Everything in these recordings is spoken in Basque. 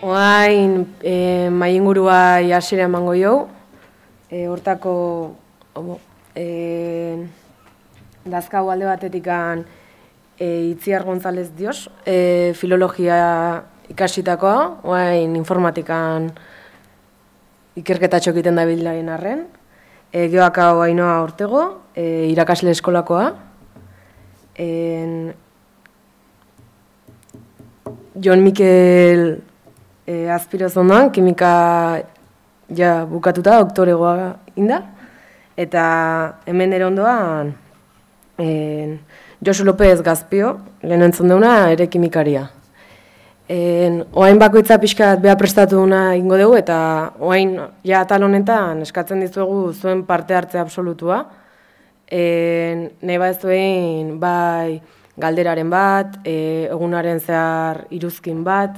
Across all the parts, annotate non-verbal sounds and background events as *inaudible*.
Oain, e, mai ingurua emango jau, e, eh, hortako obo, e, alde batetikan e, Itziar gontzalez Dios, e, filologia ikasitakoa, guain informatikan ikerketatxo egiten da bildarien arren. E, Geoaka guainoa ortego, e, irakasle eskolakoa. En... Jon Mikel e, Azpiroz ondoan, kimika ja, bukatuta, doktoregoa inda. Eta hemen ere ondoan... En... Josu López Gazpio, lehen entzun duena, ere kimikaria. En, oain bakoitza pixkat beha prestatu duna ingo dugu, eta oain ja tal honetan eskatzen dizugu zuen parte hartzea absolutua. En, nahi bat zuen bai galderaren bat, e, egunaren zehar iruzkin bat,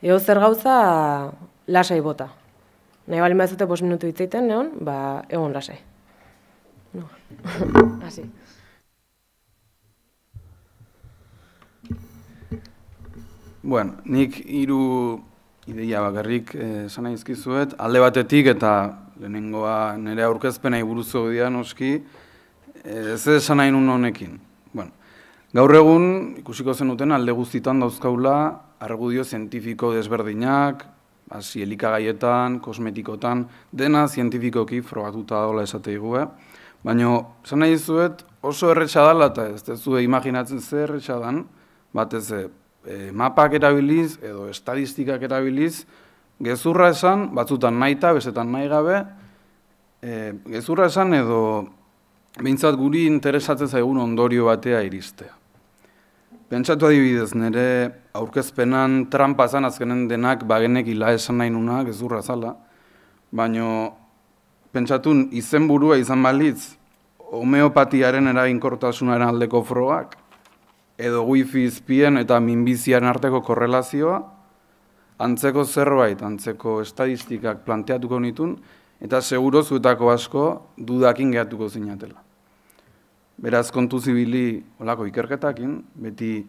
eo zer gauza lasai bota. Nahi bali mazute bos minutu hitziten, neon, ba egon lasai. No. Asi. Bueno, nik hiru ideia bakarrik eh, esan eh, alde batetik eta lehenengoa nire aurkezpena iburuzo dira noski, eh, ez ez esan honekin. Bueno, gaur egun, ikusiko zenuten alde guztietan dauzkaula argudio zientifiko desberdinak, hasi elikagaietan, kosmetikotan, dena zientifikoki frogatuta dola esategu, eh? baina esan nahi zuet oso erretxadala eta ez zuet imaginatzen zer erretxadan, batez e, mapak erabiliz edo estadistikak erabiliz, gezurra esan, batzutan naita, bezetan nahi gabe, eh, gezurra esan edo behintzat guri interesatzez egun ondorio batea iristea. Pentsatu adibidez, nire aurkezpenan trampa azkenen denak bagenek ila esan nahi nuna, gezurra zala, baino pentsatun izenburua izan balitz homeopatiaren eraginkortasunaren aldeko froak, edo wifi izpien eta minbizian arteko korrelazioa, antzeko zerbait, antzeko estadistikak planteatuko nitun, eta seguro zuetako asko dudakin gehatuko zinatela. Beraz, kontu zibili, olako ikerketakin, beti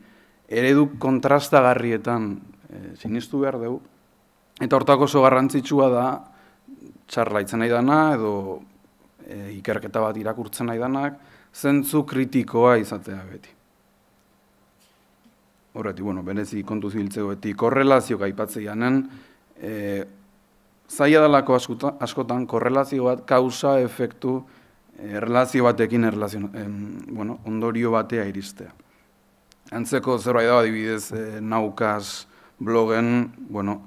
eredu kontrastagarrietan garrietan eh, sinistu behar dugu, eta hortako oso garrantzitsua da, txarla itzen nahi dana, edo eh, ikerketa bat irakurtzen nahi danak, zentzu kritikoa izatea beti horreti, bueno, benezi kontu giltzeko, korrelazio gaipatzea ganen, e, eh, zaila dalako askotan korrelazio bat, kausa, efektu, eh, erlazio batekin bueno, ondorio batea iristea. Antzeko zerbait da adibidez e, eh, naukaz blogen, bueno,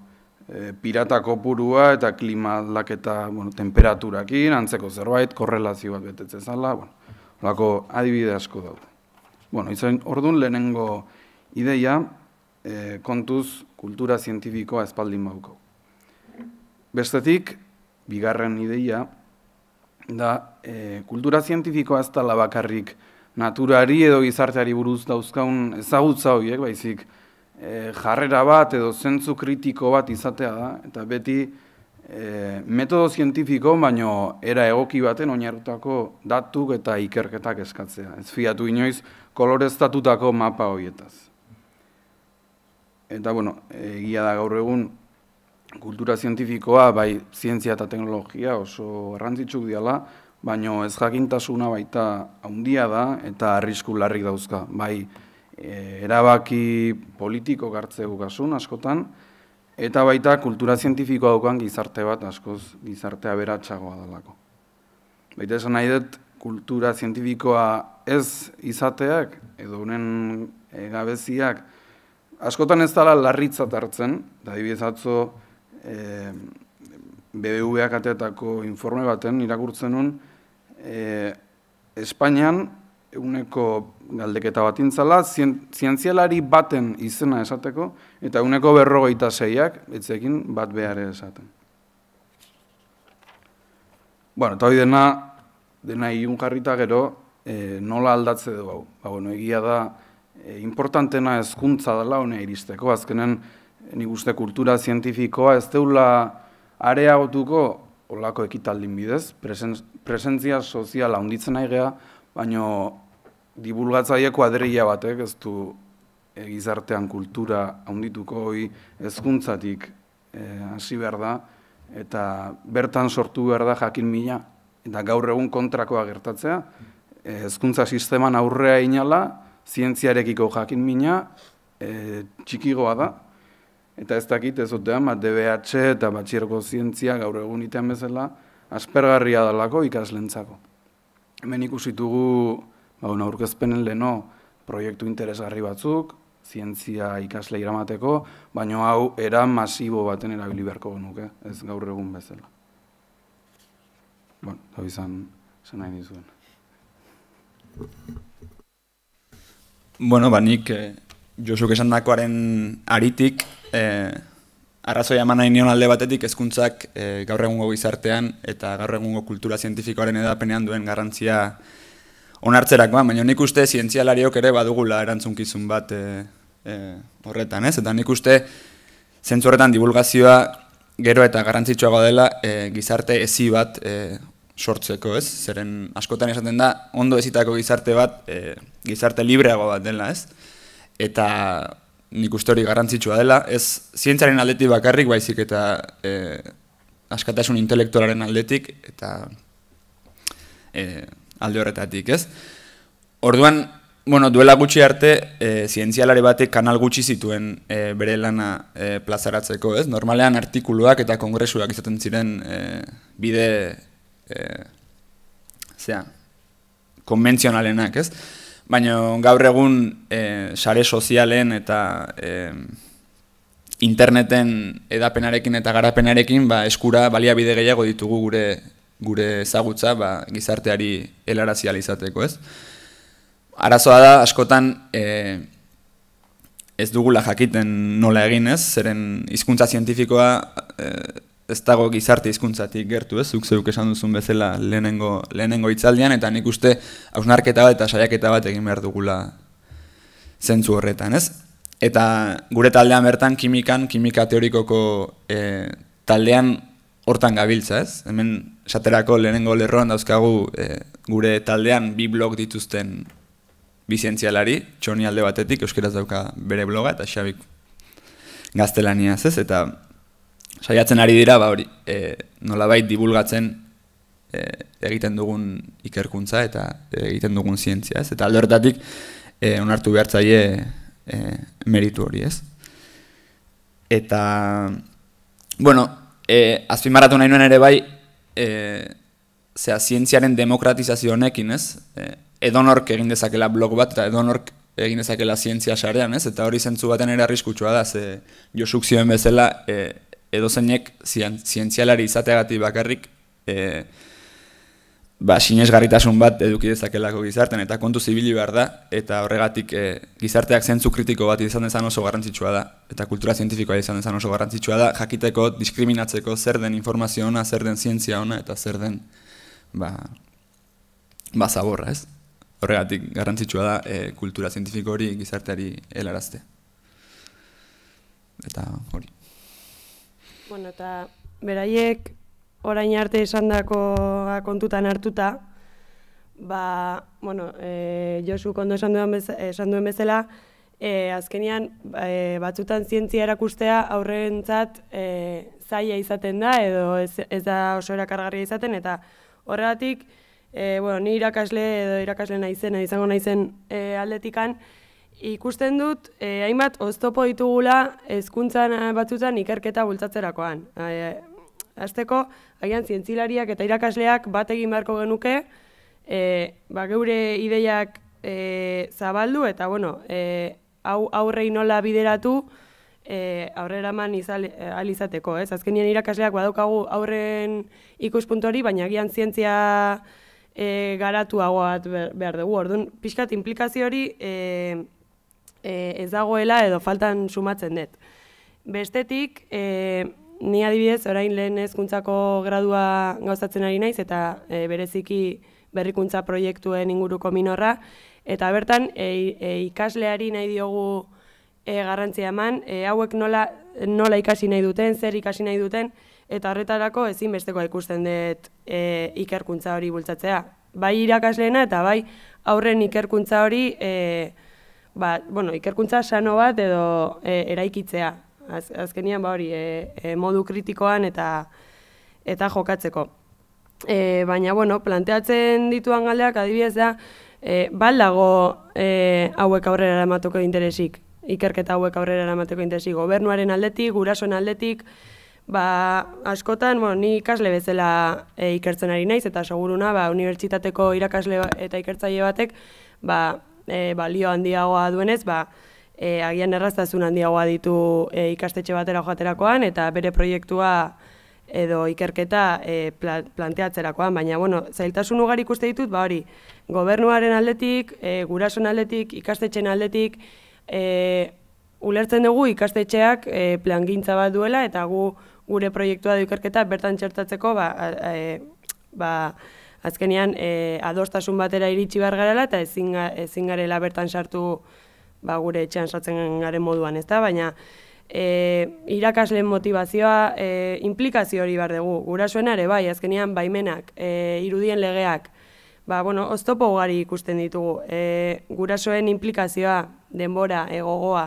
e, pirata kopurua eta klima laketa, bueno, temperaturakin, antzeko zerbait korrelazio bat betetzen zala, bueno, lako adibide asko daude. Bueno, izan, orduan lehenengo ideia e, kontuz kultura zientifikoa espaldin bauko. Bestetik, bigarren ideia, da e, kultura zientifikoa ez tala bakarrik naturari edo gizarteari buruz dauzkaun ezagutza horiek, baizik e, jarrera bat edo zentzu kritiko bat izatea da, eta beti e, metodo zientifiko, baino era egoki baten oinarutako datuk eta ikerketak eskatzea. Ez fiatu inoiz kolore estatutako mapa horietaz eta bueno, egia da gaur egun kultura zientifikoa bai zientzia eta teknologia oso errantzitsuk diala, baino ez jakintasuna baita handia da eta arrisku larri dauzka. Bai, e, erabaki politiko gartzeu kasun askotan eta baita kultura zientifikoa dukan gizarte bat askoz gizartea beratsagoa delako. Baita esan nahi dut, kultura zientifikoa ez izateak, edo honen egabeziak, askotan ez dala larritzat hartzen, da dibiz atzo e, eh, BBVA informe baten irakurtzen nun, e, eh, Espainian, uneko galdeketa batintzala, intzala, zientzialari baten izena esateko, eta uneko berrogeita zeiak, etzekin bat behar esaten. Bueno, eta hoi dena, dena ilun gero, e, nola aldatze dugu. Ba, bueno, egia da, e, importantena hezkuntza dela honea iristeko, azkenen nik uste kultura zientifikoa ez deula areagotuko olako ekitaldin bidez, presentzia soziala handitzen nahi geha, baino dibulgatzaileko adreia batek ez du e, gizartean kultura handituko hoi hezkuntzatik eh, hasi behar da, eta bertan sortu behar da jakin mila eta gaur egun kontrakoa gertatzea, eh, hezkuntza sisteman aurrea inala, zientziarekiko jakin mina e, txikigoa da, eta ez dakit ez dutean, bat DBH eta batxierko zientzia gaur egun itean bezala, aspergarria dalako ikaslentzako. Hemen ikusitugu, bauna urkezpenen leno, proiektu interesgarri batzuk, zientzia ikasle iramateko, baino hau era masibo baten erabili beharko genuke, ez gaur egun bezala. Bueno, hau izan, izan nahi Bueno, ba, nik eh, Josuk esan aritik, eh, eman nahi nion alde batetik hezkuntzak eh, gaur egungo gizartean eta gaur egungo kultura zientifikoaren edapenean duen garrantzia onartzerak, ba, baina nik uste zientzialariok ere badugula erantzunkizun bat eh, eh, horretan, ez? Eta nik uste zentzu horretan divulgazioa gero eta garrantzitsua dela eh, gizarte ezi bat eh, sortzeko, ez? Zeren askotan esaten da, ondo ezitako gizarte bat, e, gizarte libreago bat dela, ez? Eta nik uste hori garrantzitsua dela, ez zientzaren aldetik bakarrik baizik eta e, askatasun intelektualaren aldetik eta e, alde horretatik, ez? Orduan, bueno, duela gutxi arte, e, zientzialare batek kanal gutxi zituen e, bere lana e, plazaratzeko, ez? Normalean artikuluak eta kongresuak izaten ziren e, bide eh sea konbentzionalenak, ez? Baina gaur egun e, sare sozialen eta e, interneten edapenarekin eta garapenarekin ba, eskura baliabide gehiago ditugu gure gure ezagutza ba, gizarteari helarazial izateko, ez? Arazoa da, askotan, e, ez dugula jakiten nola egin, ez? Zeren hizkuntza zientifikoa e, ez dago gizarte hizkuntzatik gertu ez, zuk zeuk esan duzun bezala lehenengo, lehenengo itzaldian, eta nik uste hausnarketa bat eta saiaketa bat egin behar dugula zentzu horretan ez. Eta gure taldean bertan kimikan, kimika teorikoko eh, taldean hortan gabiltza ez. Hemen saterako lehenengo lerroan dauzkagu eh, gure taldean bi blog dituzten bizientzialari, txoni alde batetik, euskaraz dauka bere bloga eta xabik gaztelaniaz ez, eta saiatzen ari dira ba hori e, nolabait dibulgatzen e, egiten dugun ikerkuntza eta egiten dugun zientzia ez eta aldertatik e, onartu behartzaile e, meritu hori ez eta bueno e, azpimarratu nahi nuen ere bai e, zea zientziaren demokratizazio honekin ez e, edonork egin dezakela blog bat eta edonork egin dezakela zientzia sarean, ez? Eta hori zentzu baten ere arriskutsua da, ze Josuk zioen bezala, e, edo zeinek zian, zientzialari izateagati bakarrik e, ba, bat eduki dezakelako gizarten eta kontu zibili behar da eta horregatik e, gizarteak zentzu kritiko bat izan dezan oso garrantzitsua da eta kultura zientifikoa izan dezan oso garrantzitsua da jakiteko, diskriminatzeko, zer den informazio ona, zer den zientzia ona eta zer den ba, ba zaborra, ez? Horregatik garrantzitsua da eh, kultura zientifiko hori gizarteari helarazte. Eta hori. Bueno, eta beraiek orain arte esandakoa kontutan hartuta, ba, bueno, e, Josu kondo esan duen bezala, esan duen bezala e, azkenian ba, e, batzutan zientzia erakustea aurrentzat e, zaia izaten da edo ez, da oso erakargarria izaten eta horregatik, e, bueno, ni irakasle edo irakasle izena izango naizen e, aldetikan, ikusten dut eh, hainbat oztopo ditugula hezkuntzan eh, batzutan ikerketa bultzatzerakoan. Eh, azteko, agian zientzilariak eta irakasleak bat egin beharko genuke, eh, ba, geure ideiak eh, zabaldu eta bueno, eh, aurrei nola bideratu eh, aurrera eman alizateko. Eh, ez? irakasleak badaukagu aurren ikuspuntu hori, baina agian zientzia eh, garatuagoa garatu behar dugu. Orduan, pixkat implikazio hori eh, E, ez dagoela edo faltan sumatzen dut. Bestetik, e, ni adibidez, orain lehen ezkuntzako gradua gauzatzen ari naiz, eta e, bereziki berrikuntza proiektuen inguruko minorra, eta bertan, e, e, ikasleari nahi diogu e, garrantzia eman, e, hauek nola, nola ikasi nahi duten, zer ikasi nahi duten, eta horretarako ezin bestekoa ikusten dut e, ikerkuntza hori bultzatzea. Bai irakasleena eta bai aurren ikerkuntza hori e, ba, bueno, ikerkuntza sano bat edo e, eraikitzea. azkenian ba hori e, e, modu kritikoan eta eta jokatzeko. E, baina bueno, planteatzen dituan galdeak adibidez da e, baldago e, hauek aurrera eramateko interesik ikerketa hauek aurrera eramateko interesi gobernuaren aldetik, gurasoen aldetik, ba, askotan, bueno, ni ikasle bezala e, ikertzen ari naiz, eta seguruna, ba, unibertsitateko irakasle ba, eta ikertzaile batek, ba, e, balio handiagoa duenez, ba, e, agian erraztasun handiagoa ditu e, ikastetxe batera joaterakoan, eta bere proiektua edo ikerketa e, planteatzerakoan, baina, bueno, zailtasun ugari ikuste ditut, ba hori, gobernuaren aldetik, e, gurasun aldetik, ikastetxen aldetik, e, ulertzen dugu ikastetxeak e, plangintza bat duela, eta gu gure proiektua du ikerketa bertan txertatzeko, ba, e, ba, azkenean eh, adostasun batera iritsi behar garela eta ezin, ezin garela bertan sartu ba, gure etxean garen moduan, ez da? Baina irakasle eh, irakasleen motivazioa e, eh, implikazio hori behar dugu. Gurasoena ere bai, azkenean baimenak, e, irudien legeak, ba, bueno, oztopo ugari ikusten ditugu. E, gurasoen implikazioa, denbora, egogoa,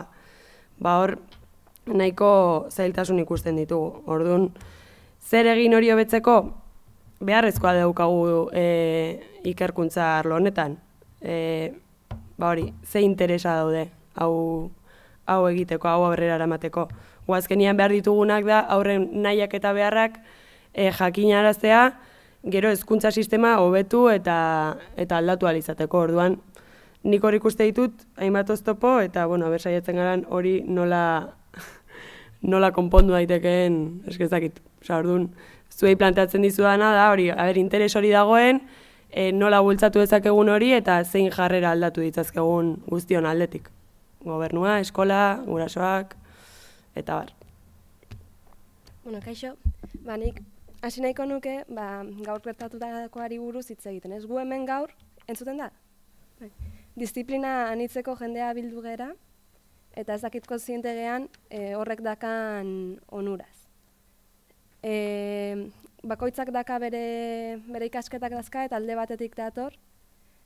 ba hor nahiko zailtasun ikusten ditugu. Orduan, zer egin hori hobetzeko? beharrezkoa daukagu e, ikerkuntza arlo honetan. E, ba hori, ze interesa daude hau, hau egiteko, hau aurrera eramateko. Guazkenian behar ditugunak da aurren nahiak eta beharrak e, jakinaraztea, gero hezkuntza sistema hobetu eta eta aldatu alizateko orduan. Nik ikuste ditut, hainbat oztopo, eta, bueno, abersaiatzen garen hori nola, *laughs* nola konpondu daitekeen eskezakit. Osa, zuei planteatzen dizudana da, hori, ber interes hori dagoen, e, nola bultzatu dezakegun hori eta zein jarrera aldatu ditzazkegun guztion aldetik. Gobernua, eskola, gurasoak, eta bar. Bueno, kaixo, banik, hasi nahiko nuke, ba, gaur gertatu buruz hitz egiten. Ez gu hemen gaur, entzuten da? Bai. Disziplina anitzeko jendea bildu gera, eta ez dakitko zientegean eh, horrek dakan onuraz e, bakoitzak daka bere, bere ikasketak dazka eta alde batetik dator,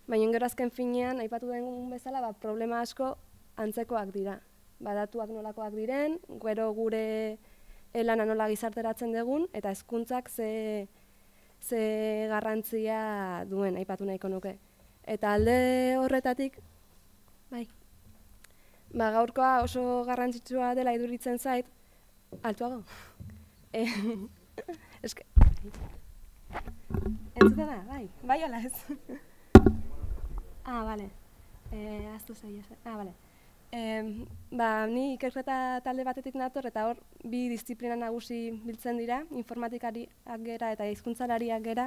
baina gero azken finean, aipatu den bezala, ba, problema asko antzekoak dira. Badatuak nolakoak diren, gero gure elana eh, nola gizarteratzen dugun, eta hezkuntzak ze, ze garrantzia duen, aipatu nahiko nuke. Eta alde horretatik, bai, ba, gaurkoa oso garrantzitsua dela iduritzen zait, altuago. Eh, *laughs* eske. Ez da, bai. Bai ala ez. *laughs* Ah, vale. Eh, Ah, vale. E, ba, ni ikerketa talde batetik nator eta hor bi disiplina nagusi biltzen dira, informatikari gera eta hizkuntzalariak gera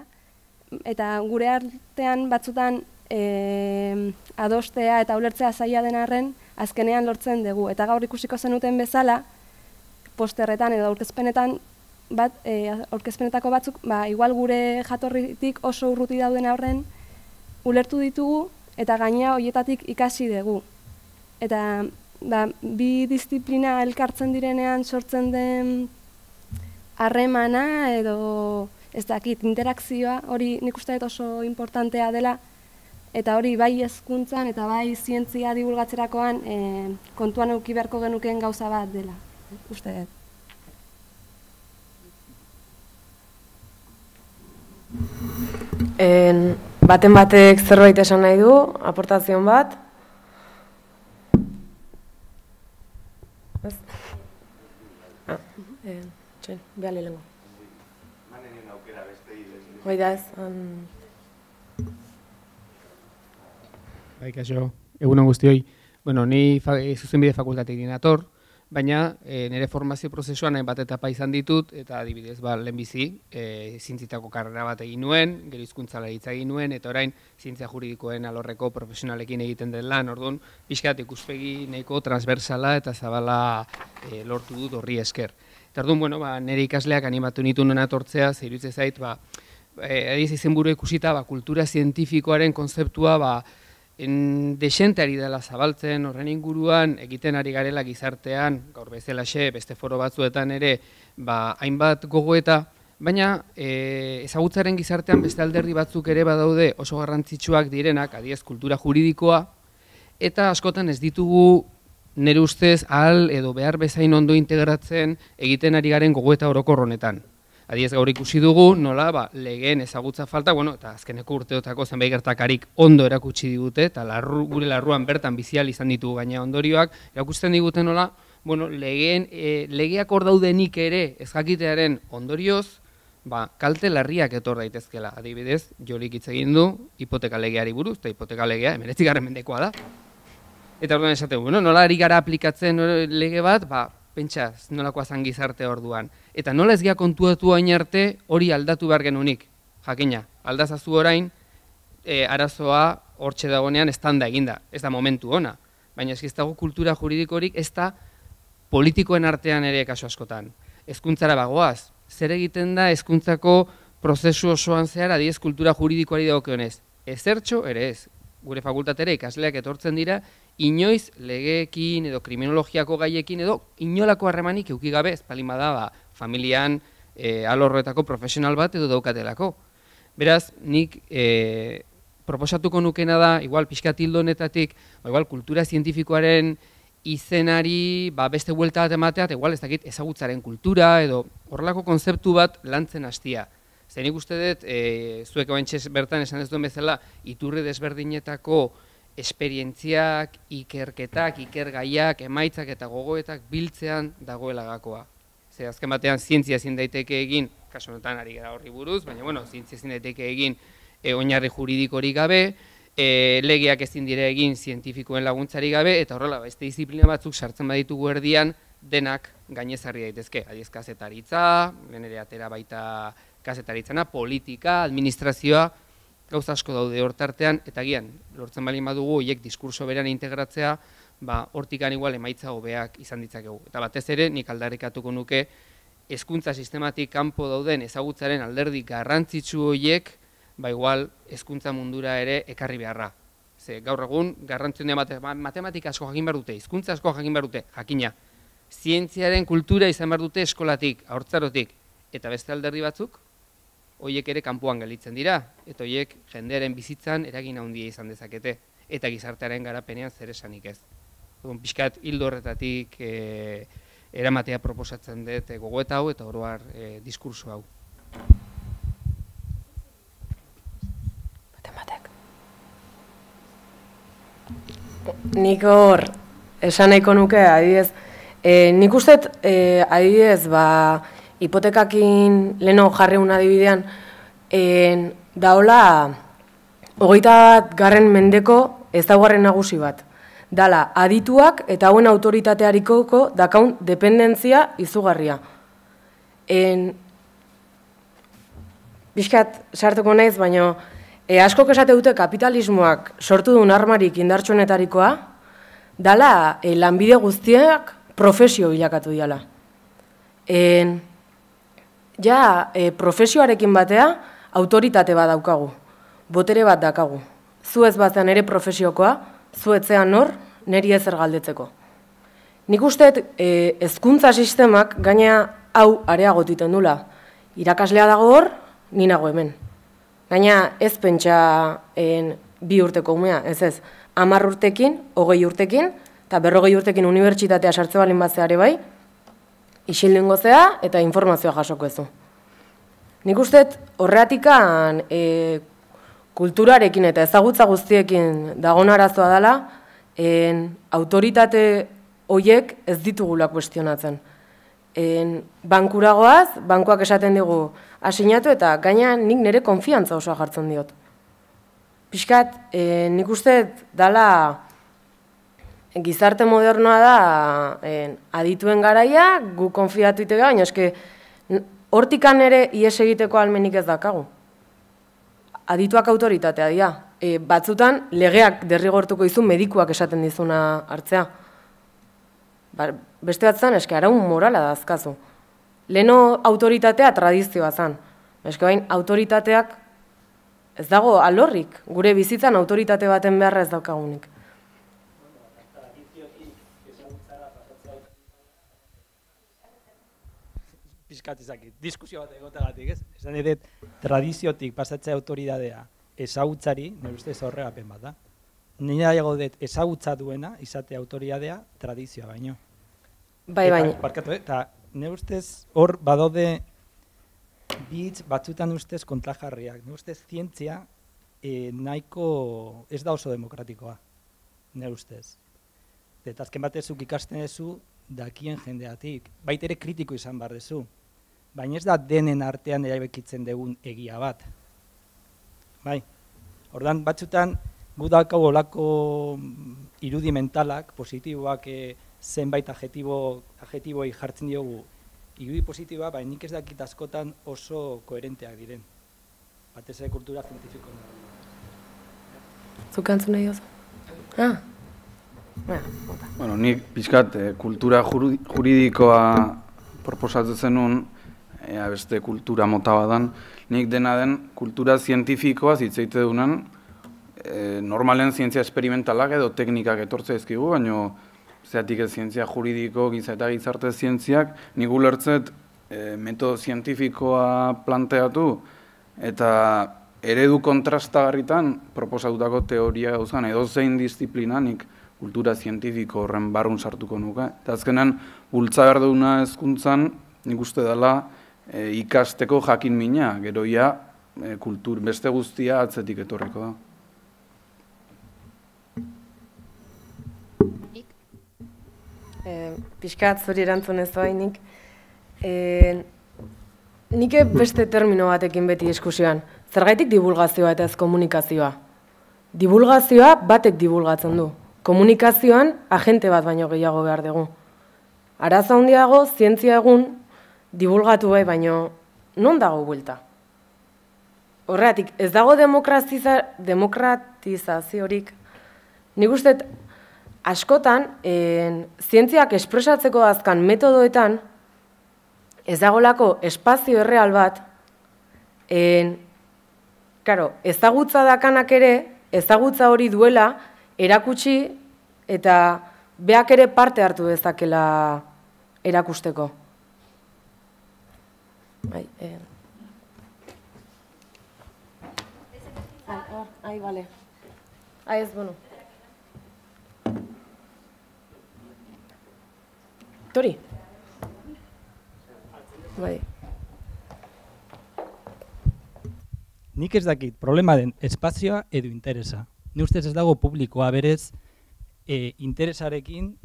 eta gure artean batzutan e, adostea eta ulertzea zaila den arren azkenean lortzen dugu eta gaur ikusiko zenuten bezala posterretan edo aurkezpenetan bat e, eh, orkezpenetako batzuk ba, igual gure jatorritik oso urruti dauden aurren ulertu ditugu eta gaina hoietatik ikasi dugu. Eta ba, bi disiplina elkartzen direnean sortzen den harremana edo ez dakit interakzioa hori nik uste dut oso importantea dela eta hori bai hezkuntzan eta bai zientzia dibulgatzerakoan e, kontuan eduki beharko genukeen gauza bat dela. Uste dut. En, baten batek zerbait esan nahi du, aportazion bat. Ah, en, eh, behale lengo. Manenen aukera beste hilez. Hoi da ez, han... Baik, aso, egunon guztioi. Bueno, ni fa, zuzenbide fakultatik dinator, baina e, nire formazio prozesuan hain bat etapa izan ditut, eta adibidez, ba, lehenbizi, e, eh, zintzitako karrera bat egin nuen, gero izkuntza egin nuen, eta orain zientzia juridikoen alorreko profesionalekin egiten den lan, orduan, bat ikuspegi nahiko transversala eta zabala e, lortu dut horri esker. Eta orduan, bueno, ba, nire ikasleak animatu nitu nena tortzea, zeirutze zait, ba, e, adiz izen ikusita, ba, kultura zientifikoaren konzeptua, ba, desente ari dela zabaltzen horren inguruan, egiten ari garela gizartean, gaur bezala xe, beste foro batzuetan ere, ba, hainbat gogoeta, baina e, ezagutzaren gizartean beste alderdi batzuk ere badaude oso garrantzitsuak direnak, adiez kultura juridikoa, eta askotan ez ditugu nere ustez ahal edo behar bezain ondo integratzen egiten ari garen gogoeta orokor honetan adiez gaur ikusi dugu, nola, ba, legeen ezagutza falta, bueno, eta azkeneko urteotako zenbait gertakarik ondo erakutsi digute, eta larru, gure larruan bertan bizial izan ditugu gaina ondorioak, erakusten digute nola, bueno, legeen, eh, legeak hor daudenik ere ez jakitearen ondorioz, Ba, kalte larriak etor daitezkela adibidez, jolik hitz egin du hipoteka legeari buruz, eta hipoteka legea mendekoa da. Eta orduan esaten, bueno, nola ari gara aplikatzen eh, lege bat, ba, pentsa, nolakoa zan gizarte orduan. Eta nola ez kontuatu hain arte hori aldatu behar genunik, jakina. Aldazazu orain, e, arazoa hortxe dagonean estanda eginda, ez da momentu ona. Baina ez dago kultura juridikorik ez da politikoen artean ere kasu askotan. Hezkuntzara bagoaz, zer egiten da hezkuntzako prozesu osoan zehar adiez kultura juridikoari dagokionez? Ezertxo ere ez. Gure fakultatera ikasleak etortzen dira inoiz legeekin edo kriminologiako gaiekin edo inolako harremanik eduki gabe ez palin bada ba, familian e, eh, alorretako profesional bat edo daukatelako. Beraz, nik e, proposatuko nukena da, igual pixka tildo netatik, ba, igual kultura zientifikoaren izenari ba, beste buelta bat ematea, eta igual ez dakit ezagutzaren kultura edo horrelako konzeptu bat lantzen hastia. Ze nik uste dut, e, zuek bertan esan ez duen bezala, iturri desberdinetako esperientziak, ikerketak, ikergaiak, emaitzak eta gogoetak biltzean dagoela gakoa. Ze azken batean zientzia ezin daiteke egin, kaso honetan ari gara horri buruz, baina bueno, zientzia ezin daiteke egin e, oinarri juridikorik gabe, e, legeak ezin dire egin zientifikoen laguntzari gabe, eta horrela, beste disiplina batzuk sartzen baditugu erdian, denak gainezarri daitezke, adiz kasetaritza, benere atera baita kazetaritzana, politika, administrazioa, gauza asko daude hortartean, eta gian, lortzen bali madugu, hiek diskurso berean integratzea, ba, hortik igual emaitza hobeak izan ditzakegu. Eta batez ere, nik aldarrikatuko nuke, hezkuntza sistematik kanpo dauden ezagutzaren alderdi garrantzitsu oiek, ba igual hezkuntza mundura ere ekarri beharra. Ze gaur egun garrantzi handia matematika asko jakin behar dute, hizkuntza asko jakin behar dute, jakina. Zientziaren kultura izan behar dute eskolatik, ahortzarotik, eta beste alderdi batzuk hoiek ere kanpoan gelditzen dira, eta hoiek jendearen bizitzan eragin handia izan dezakete, eta gizartearen garapenean zer esanik ez. Egon, pixkat hildo horretatik eh, eramatea proposatzen dut eh, gogoeta hau eta oroar e, eh, diskursu hau. Nik hor, esan nahiko nuke, adiez. e, nik ba, hipotekakin leno jarri una dibidean, daola, hogeita bat garren mendeko ez daugarren nagusi bat. Dala, adituak eta hauen autoritatearikoko dakaun dependentzia izugarria. En, bizkat sartuko naiz, baino, e, asko kesate dute kapitalismoak sortu duen armarik indartsuenetarikoa, dala, e, lanbide guztiak profesio bilakatu diala. En, Ja, e, profesioarekin batea, autoritate bat daukagu, botere bat dakagu. Zuez ez batzean ere profesiokoa, zu etzean nor, neri ezer galdetzeko. Nik uste eh, ezkuntza sistemak gaina hau areagotiten dula. Irakaslea dago hor, ni nago hemen. Gaina ez pentsa bi urteko umea, ez ez. Amar urtekin, hogei urtekin, eta berrogei urtekin unibertsitatea sartze balin batzeare bai, isilingo zea eta informazioa jasoko ezu. Nik uste horreatikan e, kulturarekin eta ezagutza guztiekin dagon arazoa dela, en, autoritate hoiek ez ditugula kuestionatzen. En, bankuragoaz, bankuak esaten digu asinatu eta gainean nik nire konfiantza osoa jartzen diot. Piskat, e, nik dala gizarte modernoa da en, eh, adituen garaia, gu konfiatu itega, baina eske hortikan ere ies egiteko almenik ez dakagu. Adituak autoritatea dira. E, batzutan legeak derrigortuko izun medikuak esaten dizuna hartzea. Ba, beste batzan, eske araun morala da azkazu. Leno autoritatea tradizioa zan. Eske bain autoritateak ez dago alorrik, gure bizitzan autoritate baten beharra ez daukagunik. pizkatzezak, diskusio bat egotagatik, ez? Esan ere, tradiziotik pasatzea autoridadea ezagutzari, nire uste ez bat da. Nire nahiago dut ezagutza duena izate autoridadea tradizioa baino. Bai, bai. Eta, barkatu, eta ustez hor badode bitz batzutan ustez kontlajarriak. Nire ustez zientzia e, nahiko ez da oso demokratikoa, nire ustez. Eta azken batezuk ikasten ezu dakien jendeatik. Baitere kritiko izan behar dezu baina ez da denen artean erabekitzen dugun egia bat. Bai, ordan batzutan gu dakau olako irudimentalak, mentalak, positiboak eh, zenbait adjetibo, adjetiboi jartzen diogu, irudi positiboa, baina nik ez dakit askotan oso koherenteak diren. Batez ere kultura zientifikoan. Zuk antzun nahi oso? Ah, Bueno, ni eh, kultura juridikoa proposatu zenun ea beste kultura mota badan, nik dena den kultura zientifikoa zitzeite duen e, eh, normalen zientzia esperimentalak edo teknikak etortze ezkigu, baino zeatik ez zientzia juridiko, giza eta gizarte zientziak, nik ulertzet eh, metodo zientifikoa planteatu, eta eredu kontrastagarritan proposatutako teoria gauzan, edo zein disiplinanik kultura zientifiko horren barrun sartuko nuke. Eta azkenan, bultza behar duguna ezkuntzan, nik uste dela, E, ikasteko jakin mina, gero ia e, kultur, beste guztia atzetik etorriko da. E, Piskat zuri erantzun ez e, nik beste termino batekin beti eskusioan. Zergaitik divulgazioa eta ez komunikazioa? Divulgazioa batek divulgatzen du. Komunikazioan agente bat baino gehiago behar dugu. Araza handiago, zientzia egun, dibulgatu bai, baino non dago buelta? Horreatik, ez dago demokratiza, demokratizaziorik. Nik uste, askotan, en, eh, zientziak espresatzeko azkan metodoetan, ez dagolako espazio erreal bat, en, eh, karo, ezagutza dakanak ere, ezagutza hori duela, erakutsi eta beak ere parte hartu dezakela erakusteko. Ahí, bai, eh. ah, ah, ahí vale. Ahí es bueno. Tori. Bai. Nik ez dakit, problema den espazioa edo interesa. Ni ustez ez dago publikoa berez e, interesarekin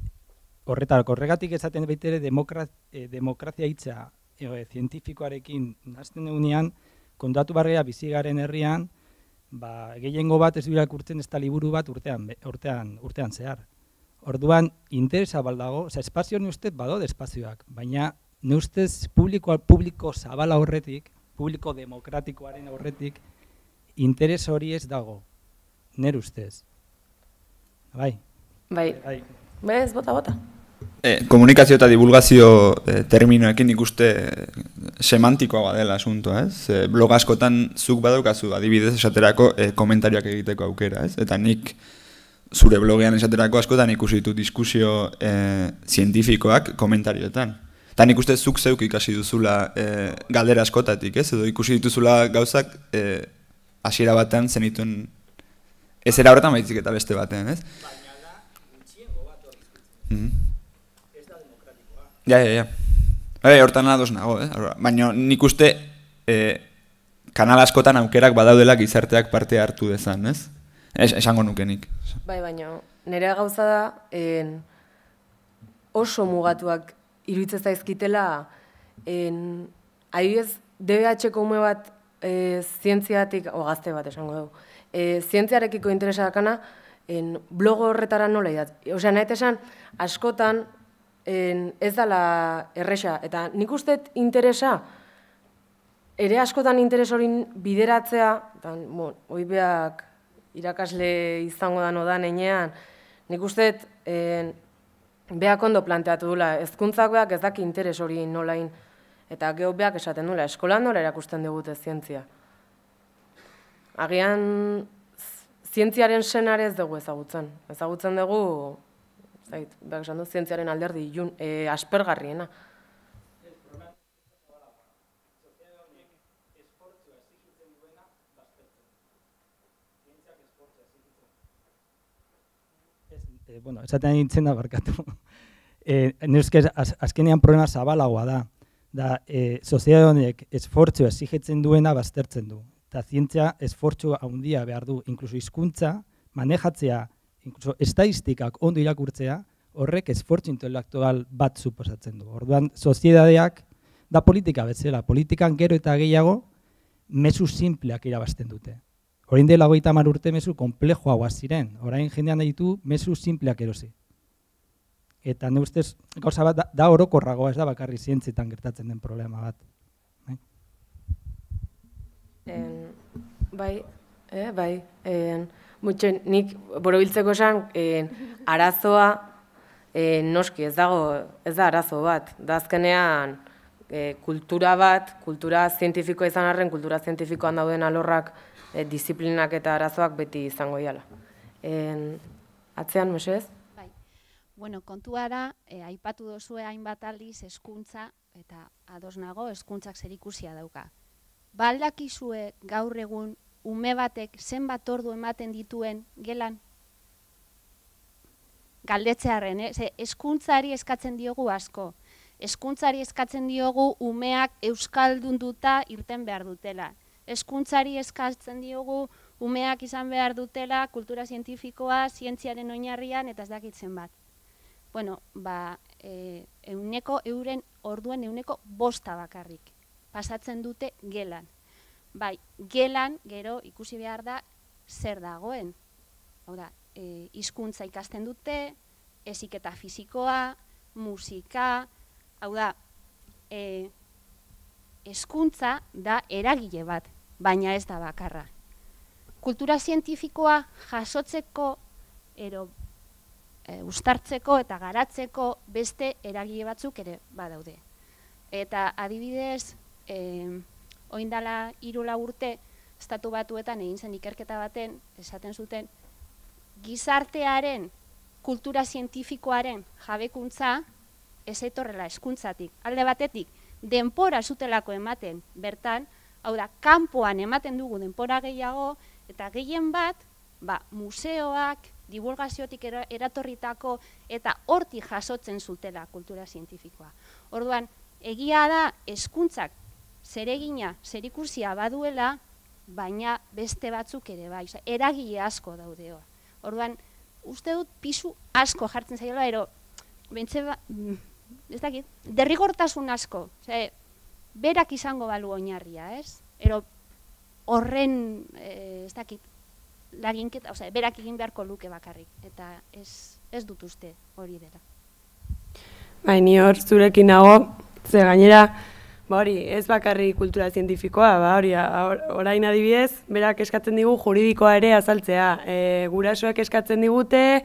horretarako horregatik esaten baitere demokra, e, demokrazia hitza edo eh, zientifikoarekin nazten egunean, kontatu barrea bizigaren herrian, ba, gehiengo bat ez dira kurtzen ez da liburu bat urtean, urtean, urtean zehar. Orduan, interesa baldago, oza, espazio ni ustez de espazioak, baina ne ustez publiko, publiko zabala horretik, publiko demokratikoaren horretik, interes hori ez dago, nere ustez. Bai? Bai. bai. bai bota, bota e, komunikazio eta divulgazio eh, terminoekin ikuste eh, semantikoa badela asunto, ez? E, blog askotan zuk badaukazu adibidez esaterako e, komentarioak egiteko aukera, ez? Eta nik zure blogean esaterako askotan ikusi ditu diskusio e, zientifikoak komentarioetan. Eta nik uste zuk zeuk ikasi duzula e, galdera askotatik, ez? Edo ikusi dituzula gauzak e, asiera batean zenituen ez era horretan baitzik eta beste batean, ez? Baina da, bat Mm Ja, ja, ja. Hey, bai, hortan ados nago, eh? Baina nik uste eh, kanal askotan aukerak badaudela gizarteak parte hartu dezan, ez? Es, esango nuke Bai, baina nire gauza da en, oso mugatuak iruditzen zaizkitela en, ari ez debea ume bat e, zientziatik, o gazte bat esango dugu, e, zientziarekiko interesakana en, blogo horretara nola idat. Osea, nahi esan, askotan en, ez dala erresa. Eta nik uste interesa, ere askotan interes hori bideratzea, eta bon, oibeak irakasle izango dan da henean, nik uste behak ondo planteatu dula, ezkuntzak behak ez daki interes hori nolain, eta gehu behak esaten dula, eskola nola erakusten digute zientzia. Agian, zientziaren senare ez dugu ezagutzen. Ezagutzen dugu, zait, behar zientziaren alderdi jun, e, eh, aspergarriena. E, bueno, esaten nintzen da barkatu. *laughs* Eh, e, Neuzke, az, azkenean problema zabalagoa da. Da, e, sozietate honek esfortzua duena baztertzen du. Eta zientzia esfortzua handia behar du, inkluso hizkuntza manejatzea inkluso estadistikak ondo irakurtzea, horrek esfortzu intelektual bat suposatzen du. Orduan, soziedadeak da politika bezala, politikan gero eta gehiago mezu simpleak irabazten dute. Orain dela goita urte mezu komplejoa ziren, orain jendean ditu mezu simpleak erosi. Eta ne gauza bat da, da ez da bakarri zientzietan gertatzen den problema bat. Eh? bai, eh, bai, eh, Mutxe, nik borobiltzeko esan, eh, arazoa, eh, noski, ez dago, ez da arazo bat. Da azkenean, eh, kultura bat, kultura zientifikoa izan arren, kultura zientifikoan dauden alorrak, eh, disiplinak eta arazoak beti izango iala. Eh, atzean, mesez? Bai. Bueno, kontua eh, aipatu dozue hainbat aldiz, eskuntza, eta ados nago, eskuntzak zerikusia dauka. Baldakizue gaur egun ume batek zenbat ordu ematen dituen gelan. Galdetzearen, eh? Ze, eskatzen diogu asko. Eskuntzari eskatzen diogu umeak euskaldun duta irten behar dutela. Eskuntzari eskatzen diogu umeak izan behar dutela kultura zientifikoa, zientziaren oinarrian eta ez dakitzen bat. Bueno, ba, e, eh, euneko, euren orduen euneko bosta bakarrik. Pasatzen dute gelan bai, gelan gero ikusi behar da zer dagoen. Hau da, e, izkuntza ikasten dute, eziketa fizikoa, musika, hau da, e, da eragile bat, baina ez da bakarra. Kultura zientifikoa jasotzeko, ero, e, ustartzeko eta garatzeko beste eragile batzuk ere badaude. Eta adibidez, eh, oindala irula urte, estatu batuetan egin zen ikerketa baten, esaten zuten, gizartearen, kultura zientifikoaren jabekuntza, ez etorrela eskuntzatik, alde batetik, denpora zutelako ematen bertan, hau da, kanpoan ematen dugu denpora gehiago, eta gehien bat, ba, museoak, divulgaziotik eratorritako, eta horti jasotzen zutela kultura zientifikoa. Orduan, egia da, eskuntzak zeregina, zerikusia baduela, baina beste batzuk ere bai, eragile asko daude hor. Orduan, uste dut pisu asko jartzen zaio ero, ba, mm, ez dakit, derrigortasun asko, berak izango balu oinarria, ez? Ero, horren, e, ez dakit, laginketa, oza, berak egin beharko luke bakarrik, eta ez, ez dut uste hori dela. Baina hor, zurekin nago, ze gainera, Ba hori, ez bakarri kultura zientifikoa, ba hori, orain adibidez, berak eskatzen digu juridikoa ere azaltzea. E, gurasoak eskatzen digute,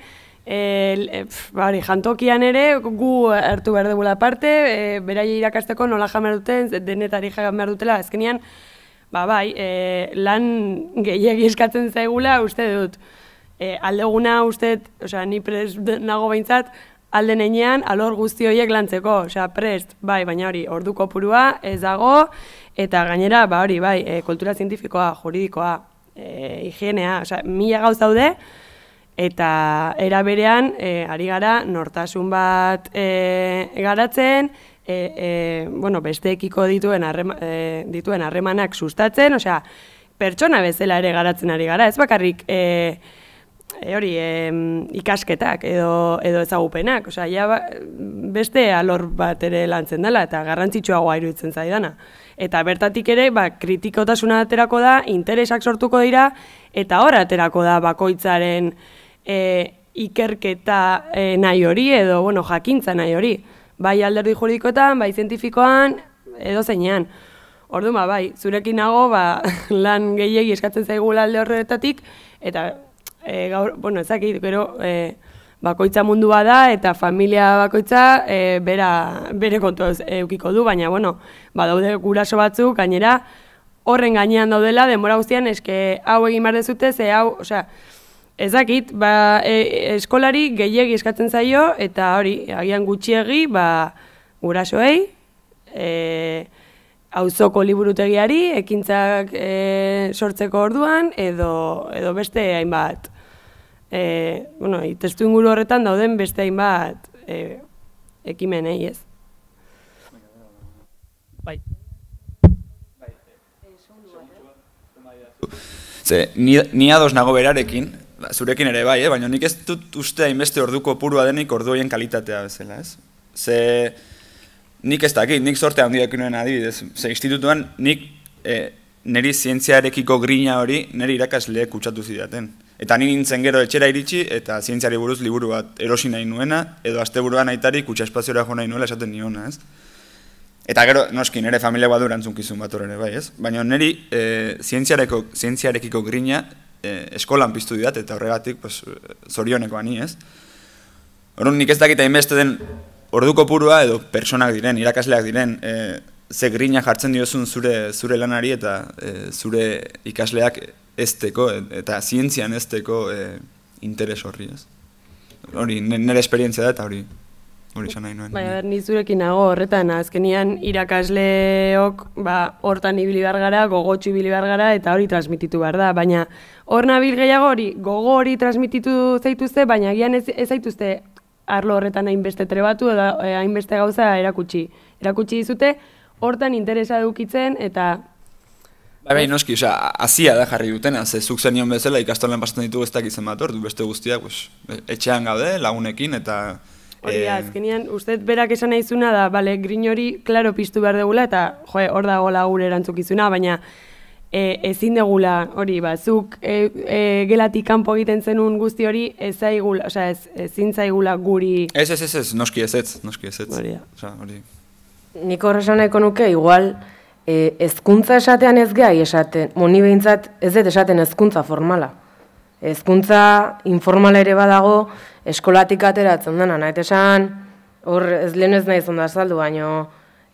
e, e ba hori, jantokian ere, gu hartu behar dugula parte, e, beraia irakasteko nola jamar duten, denetari jagan behar dutela, azkenian, ba bai, e, lan gehiagi eskatzen zaigula uste dut. E, aldeguna uste, osea, ni prez nago behintzat, alde einean alor guzti horiek lantzeko, osea prest, bai, baina hori, ordu kopurua ez dago eta gainera ba hori, bai, e, kultura zientifikoa, juridikoa, e, higienea, osea mila gauza daude eta era berean e, ari gara nortasun bat e, garatzen E, e, bueno, besteekiko dituen arrema, e, dituen harremanak sustatzen, osea, pertsona bezala ere garatzen ari gara, ez bakarrik e, E hori, ikasketak edo, edo ezagupenak, osea, ja ba, beste alor bat ere dela eta garrantzitsuago iruditzen zaidana. Eta bertatik ere, ba, kritikotasuna aterako da, interesak sortuko dira, eta hor aterako da bakoitzaren e, ikerketa e, nahi hori edo, bueno, jakintza nahi hori. Bai alderdi juridikoetan, bai zientifikoan, edo zeinean. Orduan, ba, bai, zurekin nago, ba, *laughs* lan gehiegi eskatzen zaigula alde horretatik, eta e, gaur, bueno, ezakit, gero, e, bakoitza mundua da eta familia bakoitza e, bera, bere kontu eukiko du, baina, bueno, badaude guraso batzu, gainera, horren gainean daudela, denbora guztian, eske hau egin behar dezute, ze hau, osea, ezakit, ba, e, eskolari gehiegi eskatzen zaio, eta hori, agian gutxiegi, ba, gurasoei, eh, auzoko liburutegiari ekintzak e, sortzeko orduan edo, edo beste hainbat e, bueno, testu inguru horretan dauden beste hainbat e, ekimenei ez. Bai. Ze, ni, ni ados nago berarekin, zurekin ere bai, eh? baina nik ez dut uste hainbeste orduko purua denik ordu kalitatea bezala, ez? Ze, nik ez dakit, nik sorte handiak nuen adibidez. Ze institutuan nik e, neri zientziarekiko grina hori neri irakasle kutsatu zidaten. Eta ni nintzen gero etxera iritsi eta zientziari buruz liburu bat erosi nahi nuena, edo asteburuan aitari kutsa espaziora jo nahi nuela esaten niona, ez? Eta gero, noski, ere familia bat durantzunkizun bat horren, bai, ez? Baina niri e, zientziareko, zientziarekiko grina e, eskolan piztu didat, eta horregatik pues, zorioneko ani, ez? Horren nik ez dakita inbeste den ordu kopurua edo personak diren, irakasleak diren, e, ze grina jartzen diozun zure zure lanari eta e, zure ikasleak esteko e, eh, eta zientzian esteko e, interes horri, ez? Hori, nire esperientzia da eta hori. Hori izan nahi Baina, ni zurekin nago horretan azkenian irakasleok, ba, hortan ibili ber gara, gogotsi ibili ber gara eta hori transmititu behar da, baina horna nabil gehiago hori, gogo hori transmititu zaituzte, baina gian ez, ez zaituzte arlo horretan hainbeste trebatu edo eh, hainbeste gauza erakutsi. Erakutsi dizute, hortan interesa edukitzen eta... Bai, bai, noski, osea, azia da jarri dutena, ze zuk zenion bezala ikastolen pasatzen ditugu ez izen bat ordu, beste guztia pues, etxean gaude, lagunekin, eta... Hori da, eh, azkenian, uste berak esan nahi da, bale, grin klaro, piztu behar degula, eta, jo, hor dago lagur erantzukizuna, baina, e, ezin degula hori bazuk e, e, gelatik kanpo egiten zenun guzti hori ezaigula, osea ez ezin zaigula guri Ez ez ez ez noski ez ez noski ez ez hori osea hori nahiko nuke igual e, ezkuntza esatean ez gai esaten mo ni beintzat ez dut esaten ezkuntza formala Ezkuntza informala ere badago eskolatik ateratzen dena nahi esan hor ez lehen ez nahi zondazaldu baino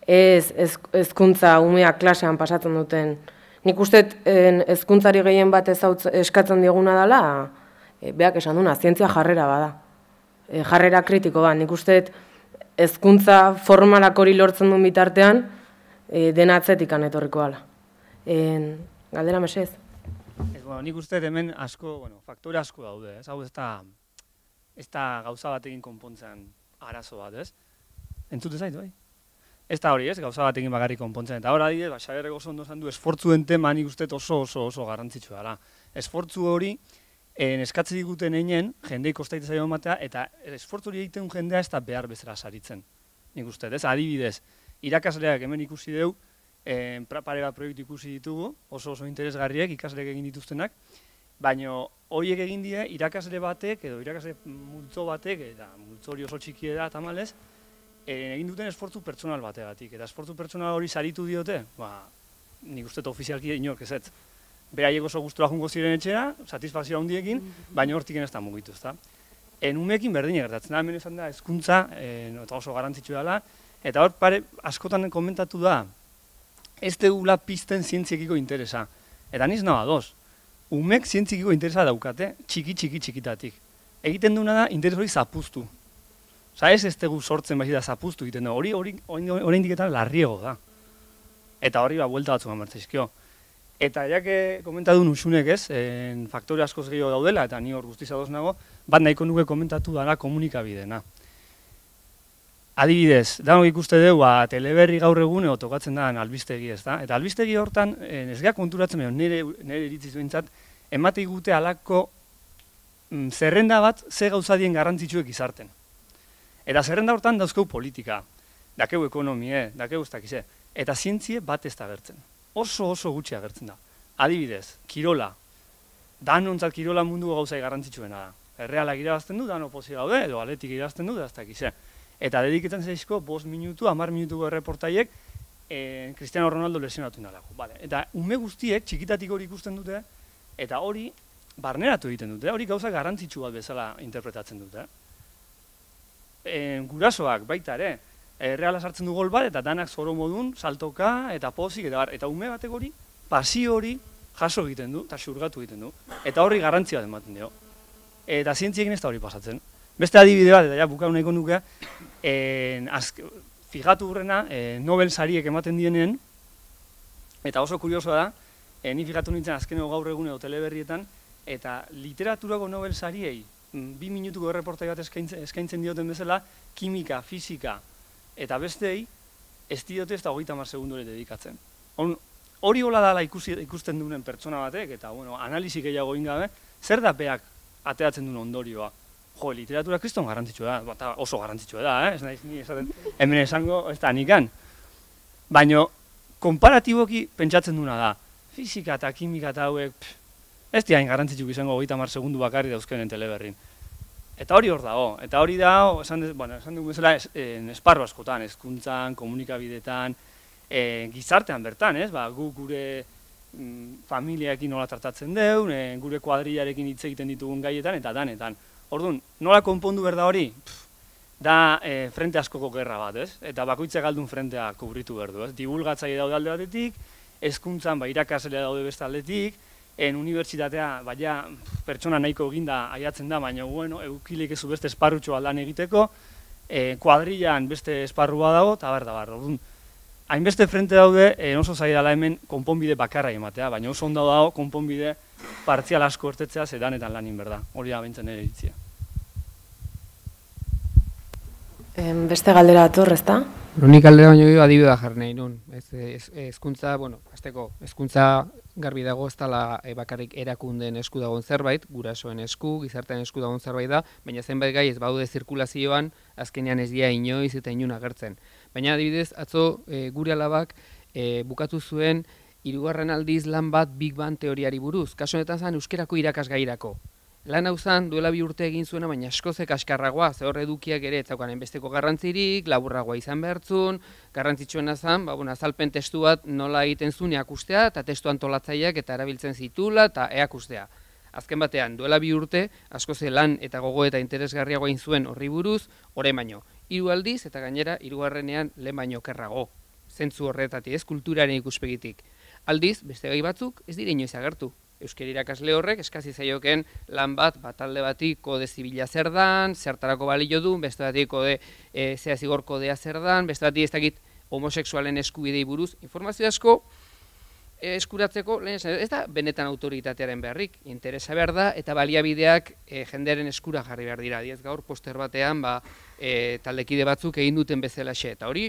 ez ezkuntza umeak klasean pasatzen duten Nik uste ezkuntzari gehien bat eskatzen dioguna dela, e, beak esan duna, zientzia jarrera bada. E, jarrera kritiko bat, nik uste ezkuntza formalak hori lortzen duen bitartean, e, dena atzetik anetorriko gala. galdera mesez? Ez, bueno, nik uste hemen asko, bueno, faktore asko daude, ez hau da, ez da gauza batekin konpontzen arazo bat, ez? Entzute zaitu, bai? Ez da hori, ez, gauza bat egin bagarri konpontzen. Eta hori, ba, Xabier oso ondo zan du, esfortzuen tema nik uste oso oso oso garrantzitsua da. Esfortzu hori, en eh, eskatzi diguten einen, jendei kostaitez ari eta esfortzu egiten jendea ez da behar bezala saritzen. Nik uste, ez, adibidez, irakasleak hemen ikusi deu, en, eh, pare bat proiektu ikusi ditugu, oso oso interesgarriek, ikasleak egin dituztenak, baino horiek egin die irakasle batek edo irakasle multzo batek eta hori oso txikiera tamales, Eh, egin duten esfortzu pertsonal bategatik. Eta esfortzu pertsonal hori saritu diote, ba, nik uste ofizialki inork ez ez. Beraiek oso gustura jungo ziren etxera, satisfazioa handiekin, baina hortiken ez da mugitu, ez da. En umekin berdin egertatzen da, hemen esan da, hezkuntza eh, eta oso garrantzitsu dela, eta hor pare, askotan komentatu da, ez degula pizten zientziekiko interesa. Eta niz nahi doz, umek zientzikiko interesa daukate, txiki, txiki, txikitatik. Egiten duena da, interes hori zapuztu. Osa ez ez tegu sortzen da zapuztu egiten da, hori hori indiketan larriego da. Eta hori ba, buelta batzuk amertzaizkio. Eta jake komentatu usunek ez, en faktore askoz gehiago daudela, eta ni hor guztiz adoz nago, bat nahiko nuke komentatu dana komunikabideena. Adibidez, dago ikuste dugu, ba, teleberri gaur egun edo tokatzen da albistegi ez da. Eta albistegi hortan, en, konturatzen behar, nire, nire iritziz behintzat, emate gute alako mm, zerrenda bat ze gauzadien garrantzitsuek izarten. Eta zerrenda hortan dauzkau politika, dakeu ekonomie, dakeu ez eta zientzie bat ez da gertzen. Oso oso gutxi agertzen da. Adibidez, kirola. Danontzat kirola mundu gauzai garrantzitsuena da. Erreala irabazten du, dan opozi gaude, edo aletik irabazten du, da ez Eta dediketan zehizko bos minutu, amar minutu erreportaiek, eh, Cristiano Ronaldo lesionatu nalako. Vale. Eta ume guztiek, txikitatik hori ikusten dute, eta hori barneratu egiten dute, hori gauza garrantzitsu bat bezala interpretatzen dute e, gurasoak baita ere, erreala sartzen du gol bat, eta danak zoro modun, saltoka, eta pozik, eta bar, eta ume batek hori, pasi hori jaso egiten du, eta xurgatu egiten du, eta horri garrantzia bat ematen dio. Eta zientziekin ez da hori pasatzen. Beste adibide bat, eta ja, buka unaiko nukea, figatu e, eh, Nobel sariek ematen dienen, eta oso kurioso da, eh ni figatu nintzen azkeneo gaur egun edo teleberrietan, eta literaturako Nobel sariei Mm, bi minutuko erreportai bat eskaintzen, eskaintzen dioten bezala, kimika, fizika eta bestei, ez diote ez da hogeita mar segundore dedikatzen. On, hori hola dala ikusi, ikusten duen pertsona batek, eta bueno, analizi gehiago ingabe, zer da beak ateratzen duen ondorioa? Jo, literatura kriston garantitxua da, bata oso garantitxua da, eh? ez naiz ni esaten, hemen esango ez da nikan. Baina, komparatiboki pentsatzen duena da, fizika eta kimika eta hauek, ez diain garantzitzuk izango hogeita mar segundu bakarri dauzkenen teleberrin. Eta hori hor dago, eta hori da, esan, bueno, esan dugu es, en, eh, esparru askotan, eskuntzan, komunikabidetan, e, eh, gizartean bertan, ez, ba, gu gure mm, familiakin nola tratatzen deun, eh, gure kuadrilarekin hitz egiten ditugun gaietan, eta danetan. Orduan, nola konpondu berda hori? da e, frente askoko gerra bat, ez? Eta bakoitzak galdun frentea kubritu berdu, ez? Dibulgatzaile daude alde batetik, eskuntzan ba irakasle daude beste aldetik, en unibertsitatea, baina pertsona nahiko egin da aiatzen da, baina bueno, eukilek ezu beste esparrutxo aldan egiteko, e, kuadrilan beste esparrua dago, eta behar da behar. Hainbeste frente daude, e, oso zai hemen konponbide bakarra ematea, baina oso ondo dago konponbide partzial asko ertetzea zedanetan lanin inberda, hori da bintzen ere ditzia. Beste galdera ator, ezta? Ronik aldera baino gehiago adibidea jarri nahi ezkuntza, bueno, azteko, ezkuntza garbi dago ez dala eh, bakarrik erakunden esku dagoen zerbait, gurasoen esku, gizartean esku dagoen zerbait da, baina zenbait gai ez badude zirkulazioan, azkenean ez dia inoiz eta inun agertzen. Baina adibidez, atzo e, gure alabak e, bukatu zuen, hirugarren aldiz lan bat Big Bang teoriari buruz. Kaso honetan zen, euskerako irakasgairako. Lan hau zan, duela bi urte egin zuena, baina askozek askarragoa, ze horre dukiak ere ez zaukanen besteko garrantzirik, laburragoa izan behartzun, garrantzitsuena zan, ba, bueno, azalpen testu bat nola egiten zuen eakustea, eta testu antolatzaileak eta erabiltzen zitula, eta eakustea. Azken batean, duela bi urte, askoze lan eta gogo eta interesgarriagoa zuen horri buruz, hori baino, hiru aldiz eta gainera hirugarrenean lehen baino kerrago. Zentzu horretatik ez kulturaren ikuspegitik. Aldiz, beste gai batzuk ez dire inoiz agertu, Euskera irakasle horrek eskazi zaioken lan bat batalde talde bati kode zibila zer dan, zertarako balio du, beste bati kode e, zea zigor kodea zer dan, beste bati ez homoseksualen eskubidei buruz informazio asko, e, eskuratzeko, lehen esan, ez da, benetan autoritatearen beharrik, interesa behar da, eta baliabideak e, jendearen eskura jarri behar dira. Diez gaur, poster batean, ba, e, taldekide batzuk egin duten bezala xe, eta hori,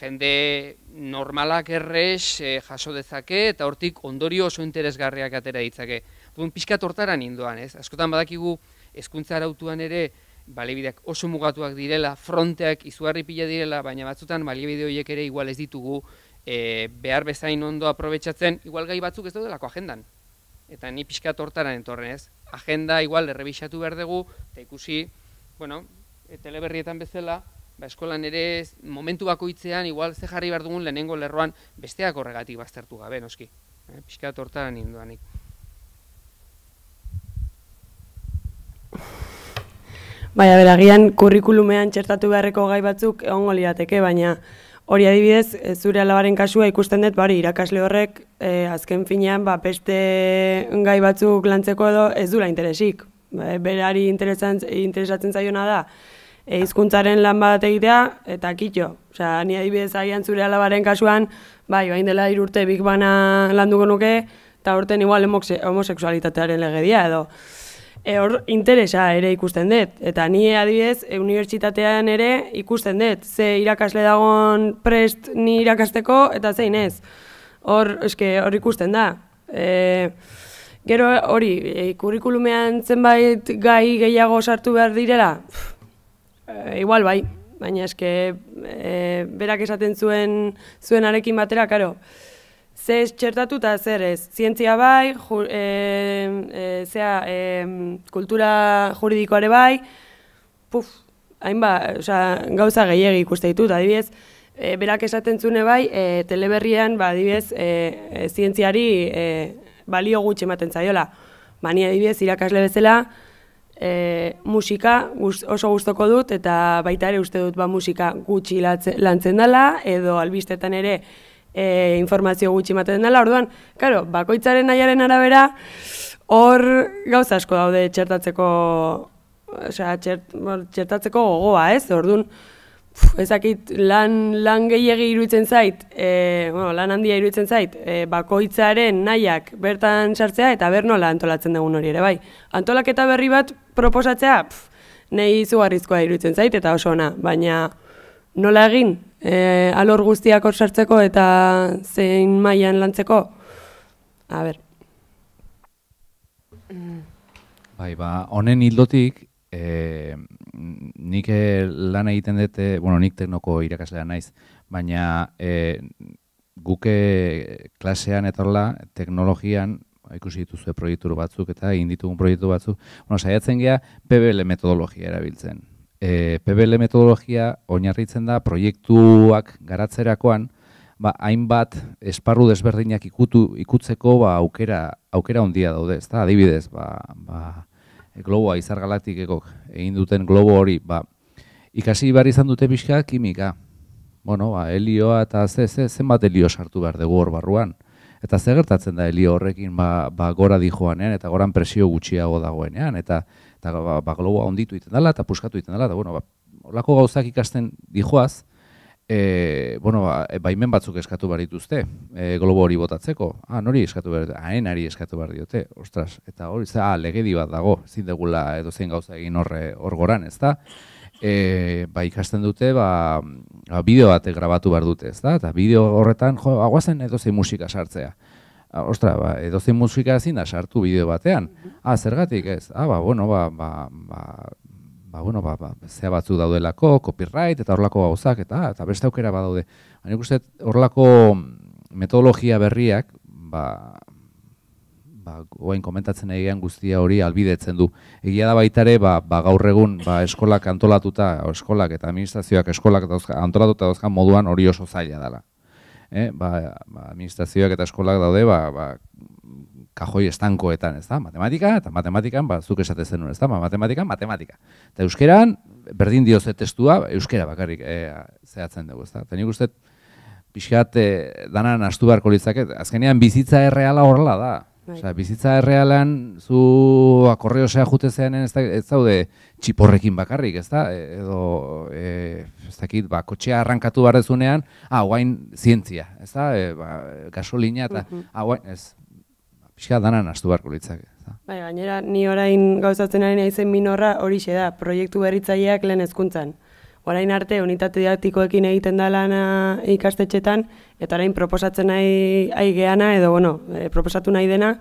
jende normalak errez e, jaso dezake eta hortik ondorio oso interesgarriak atera ditzake. Duen pixka tortara ninduan, ez? Askotan badakigu hezkuntza arautuan ere balebideak oso mugatuak direla, fronteak izugarri pila direla, baina batzutan balebide horiek ere igual ez ditugu e, behar bezain ondo aprobetsatzen, igual gai batzuk ez daudelako agendan. Eta ni pixka tortara entorrenez. Agenda igual errebixatu behar dugu, eta ikusi, bueno, e, teleberrietan bezala, ba, eskolan ere momentu bakoitzean igual ze jarri lehenengo lerroan besteak horregatik baztertu gabe, noski. Eh, Piskia induanik. Baina, beragian, kurrikulumean txertatu beharreko gai batzuk egongo lirateke, baina hori adibidez, eh, zure alabaren kasua ikusten dut, bari, irakasle horrek, eh, azken finean, ba, beste gai batzuk lantzeko edo ez dula interesik. Eh, berari interesatzen zaiona da, E, hizkuntzaren lan bat egitea eta kitxo. Osea, ni adibidez agian zure alabaren kasuan, bai, orain dela 3 urte bana Bana landuko nuke eta horten igual homosexualitatearen legedia edo e, hor interesa ere ikusten dut. Eta ni adibidez, e, unibertsitatean ere ikusten dut. Ze irakasle dagoen prest ni irakasteko eta zein Hor, eske, hor ikusten da. E, gero hori, e, kurrikulumean zenbait gai gehiago sartu behar direla, e, igual bai, baina eske e, berak esaten zuen zuen arekin batera, karo, ze zertatu zer ez, zientzia bai, ju, e, e, zea, kultura juridikoare bai, puf, hainba, oza, gauza gehiegi ikuste ditut, adibidez, e, berak esaten zune bai, e, teleberrian, ba, adibidez, e, zientziari e, balio gutxe ematen zaiola. Bani adibidez, irakasle bezala, e, musika oso gustoko dut eta baita ere uste dut ba musika gutxi lantzen dela edo albistetan ere e, informazio gutxi ematen dela. Orduan, claro, bakoitzaren nahiaren arabera hor gauza asko daude zertatzeko, osea, zertatzeko gogoa, ez? Orduan, ezakit lan lan gehiegi iruditzen zait, e, bueno, lan handia iruditzen zait, e, bakoitzaren nahiak bertan sartzea eta ber nola antolatzen dugun hori ere bai. Antolaketa berri bat proposatzea, pf, nahi zugarrizkoa iruditzen zait eta oso ona, baina nola egin e, alor guztiak hor sartzeko eta zein mailan lantzeko. A ber. Bai, ba, honen ildotik, eh nik eh, lan egiten dute, eh, bueno, nik teknoko irakaslea naiz, baina e, eh, guke klasean eta teknologian ba, ikusi dituzue proiektu batzuk eta egin ditugun proiektu batzuk, bueno, saiatzen gea PBL metodologia erabiltzen. E, PBL metodologia oinarritzen da proiektuak garatzerakoan, ba, hainbat esparru desberdinak ikutu, ikutzeko ba, aukera aukera handia daude, ezta? Adibidez, ba, ba, globoa izar galaktikekok egin duten globo hori, ba ikasi bar izan dute pixka kimika. Bueno, ba, helioa eta ze ze zenbat helio sartu behar dugu hor barruan. Eta ze gertatzen da helio horrekin ba, ba gora dijoanean eta goran presio gutxiago dagoenean eta eta ba, ba globoa honditu egiten dela eta puskatu egiten dela, da bueno, ba, gauzak ikasten dijoaz, e, bueno, ba, baimen batzuk eskatu behar dituzte, e, globo hori botatzeko. Ah, nori eskatu behar dituzte? eskatu behar diote, ostras. Eta hori, ze, ah, legedi bat dago, zin degula edo zein gauza egin horre hor goran, ez da? E, ba, ikasten dute, ba, ba, bideo batek grabatu behar dute, ez da? Eta bideo horretan, jo, aguazen edo zein musika sartzea. Ah, ostra, ba, edo zein musika ezin da sartu bideo batean. Ah, zergatik ez? Ah, ba, bueno, ba, ba, ba, ba, bueno, ba, ba, zea batzu daudelako, copyright eta horlako gauzak eta ah, eta beste aukera badaude. Baina ikuste horlako metodologia berriak, ba, ba, oain komentatzen egian guztia hori albidetzen du. Egia da baita ere, ba, ba, gaur egun ba, eskolak antolatuta, eskolak eta administrazioak eskolak antolatuta dauzkan moduan hori oso zaila dela. Eh, ba, ba, administrazioak eta eskolak daude, ba, ba, kajoi estankoetan, ez da? Matematika, eta matematikan, ba, zuk esate zenun, ez da? Ba, matematika, matematika. Eta euskeran, berdin dio ze testua, ba, euskera bakarrik e, zehatzen dugu, ez da? Eta nik uste, pixkat, e, danan beharko litzaket, azkenean bizitza erreala horrela da. Bai. Osa, bizitza errealan, zu akorreo zea jute ez, ez daude txiporrekin bakarrik, ez da? E, edo, e, ez dakit, ba, kotxea arrankatu barrezunean, hau ah, guain zientzia, ez da? E, ba, gasolina eta, hau ah, guain, pixka dana nastu barko litzak. Bai, gainera, ni orain gauzatzen ari nahi zen minorra hori da, proiektu berritzaileak lehen hezkuntzan. Orain arte, unitate didaktikoekin egiten da lana ikastetxetan, eta orain proposatzen nahi, geana, edo, bueno, eh, proposatu nahi dena,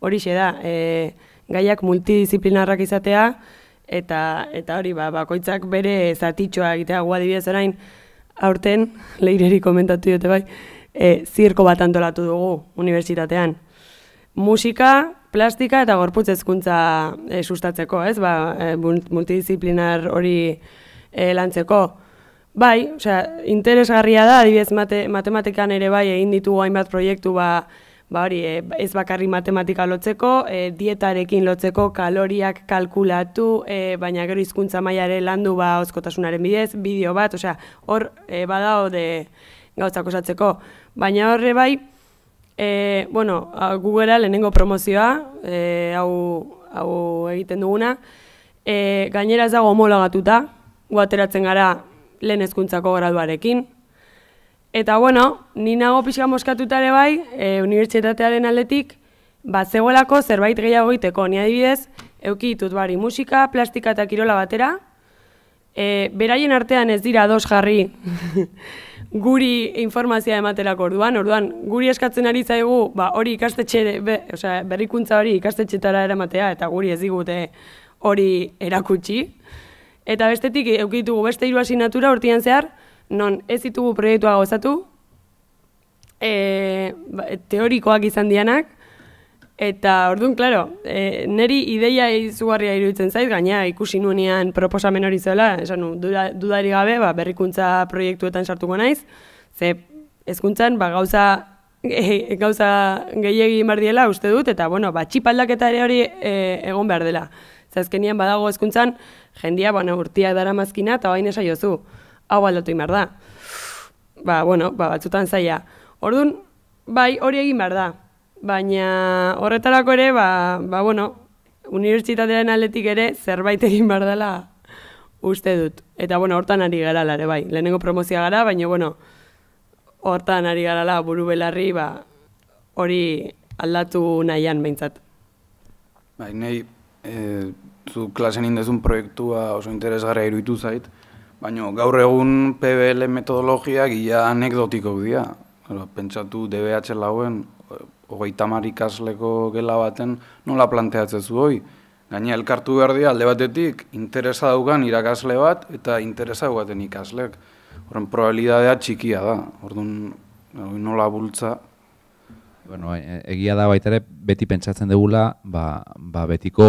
hori da, e, gaiak multidisiplinarrak izatea, eta eta hori, ba, bakoitzak bere zatitxoa egitea adibidez orain, aurten, leireri komentatu dute bai, e, zirko bat antolatu dugu, unibertsitatean, musika, plastika eta gorputz ezkuntza eh, sustatzeko, ez? Ba, e, eh, multidisziplinar hori e, lantzeko. Bai, osea, interesgarria da, adibidez matematikan ere bai egin ditugu hainbat proiektu ba, ba hori, ez bakarri matematika lotzeko, dietarekin lotzeko, kaloriak kalkulatu, baina gero hizkuntza mailare landu ba ozkotasunaren bidez, bideo bat, osea, hor e, badao de gauzak osatzeko. Baina horre bai, E, bueno, Google-a lehenengo promozioa, e, hau, hau egiten duguna. E, gainera ez dago homologatuta, guateratzen gara lehen ezkuntzako graduarekin. Eta, bueno, ni nago pixka moskatutare bai, e, unibertsitatearen aldetik, bat zegoelako zerbait gehiago iteko. Ni adibidez, eukitut bari musika, plastika eta kirola batera, E, beraien artean ez dira dos jarri *laughs* guri informazioa ematerako orduan, orduan guri eskatzen ari zaigu, ba, hori ikastetxe, osea, berrikuntza hori ikastetxetara eramatea, eta guri ez digute hori erakutsi. Eta bestetik, eukitugu beste hiru asignatura urtean zehar, non ez ditugu proiektua gozatu, e, eh, ba, teorikoak izan dianak, Eta, orduan, klaro, e, eh, neri ideia izugarria iruditzen zaiz, gaina ikusi nuenean proposamen hori zela, esan du, dudari gabe, ba, berrikuntza proiektuetan sartuko naiz, ze, ezkuntzan, ba, gauza, eh, gauza gehiagin behar diela uste dut, eta, bueno, ba, txipaldaketa ere hori e, egon behar dela. Zazkenian badago ezkuntzan, jendia, bueno, urtia dara mazkina, eta bain esa jozu, hau aldatu imar da. Ba, bueno, ba, batzutan zaia. Orduan, bai, hori egin behar da baina horretarako ere, ba, ba bueno, unibertsitatearen atletik ere zerbait egin behar dela uste dut. Eta, bueno, hortan ari gara lare, bai, lehenengo promozia gara, baina, bueno, hortan ari gara la buru belarri, ba, hori aldatu nahian behintzat. Bai, nahi, e, eh, zu klasen indezun proiektua oso interesgarra iruditu zait, baina gaur egun PBL metodologiak ia anekdotiko dira, pentsatu DBH lauen, eh, hogeita marikasleko gela baten, nola planteatzen zu hoi? Gaina elkartu behar dira, alde batetik, interesa daugan irakasle bat, eta interesa daugaten ikaslek. Horren, probabilidadea txikia da. Orduan, nola bultza. Bueno, e, egia da baita ere, beti pentsatzen degula, ba, ba betiko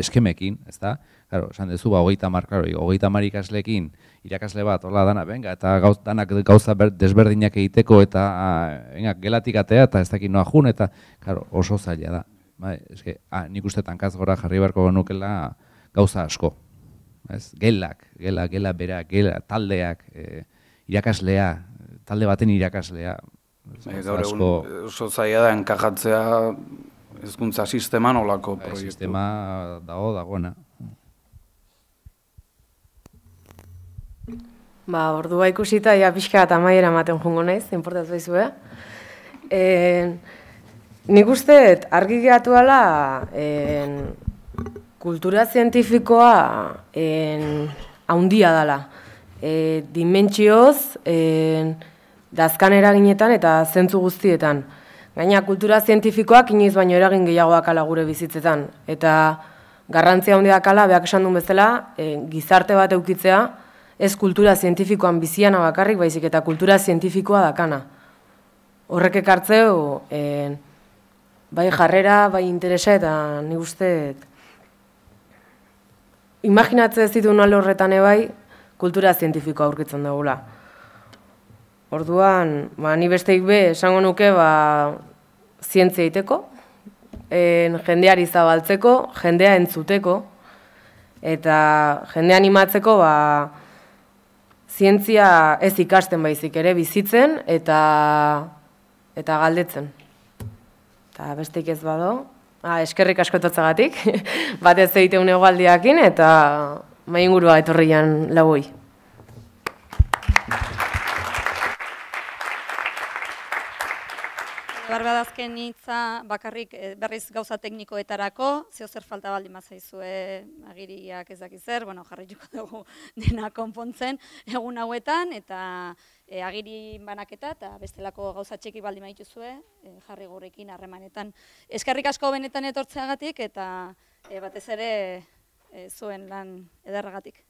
eskemekin, ez da? Claro, esan dezu, ba, hogeita mar, claro, hogeita mar ikaslekin, irakasle bat, hola dana, benga, eta gauz, danak gauza desberdinak egiteko, eta benga, ah, gelatik atea, eta ez dakit noa jun, eta, claro, oso zaila da. Bai, eske, que, ah, nik uste tankaz gora jarri barko nukela gauza asko. Ez? Gelak, gela, gela, bera, gela, taldeak, e, irakaslea, talde baten irakaslea. Bai, gaur egun, oso zaila da, enkajatzea, Ezkuntza sistema nolako bai, proiektu. Sistema dago dagoena. Ba, ordua ikusita, ja pixka eta maiera ematen jungo naiz, importaz baizu, eh? E, nik uste, argi gehiatu ala, kultura zientifikoa haundia dala. E, dimentsioz, en, dazkan eraginetan eta zentzu guztietan. Gaina kultura zientifikoak inoiz baino eragin gehiagoak ala gure bizitzetan. Eta garrantzia handia akala, behak esan duen bezala, e, gizarte bat eukitzea, ez kultura zientifikoan biziana bakarrik, baizik eta kultura zientifikoa dakana. Horrek ekartzeu, e, bai jarrera, bai interesa eta ni uste Imaginatze ez ditu horretan ebai, kultura zientifikoa aurkitzen dagula. Orduan, ba, ni besteik be, esango nuke, ba, zientzia iteko, en, jendeari zabaltzeko, jendea entzuteko, eta jendean animatzeko... ba, zientzia ez ikasten baizik ere bizitzen eta eta galdetzen. Eta bestik ez bado, ha, ah, eskerrik askotatzagatik, *laughs* bat ez egite eta maingurua etorrian lagoi. Zerbat azken bakarrik eh, berriz gauza teknikoetarako, zeho zer falta baldin mazaizu agiriak ez daki zer, bueno, jarrituko *laughs* dugu dena konpontzen egun hauetan, eta eh, agiri banaketa eta bestelako gauza txeki baldin baituzue eh, jarri gurekin harremanetan. Eskarrik asko benetan etortzeagatik eta batez ere zuen lan edarragatik.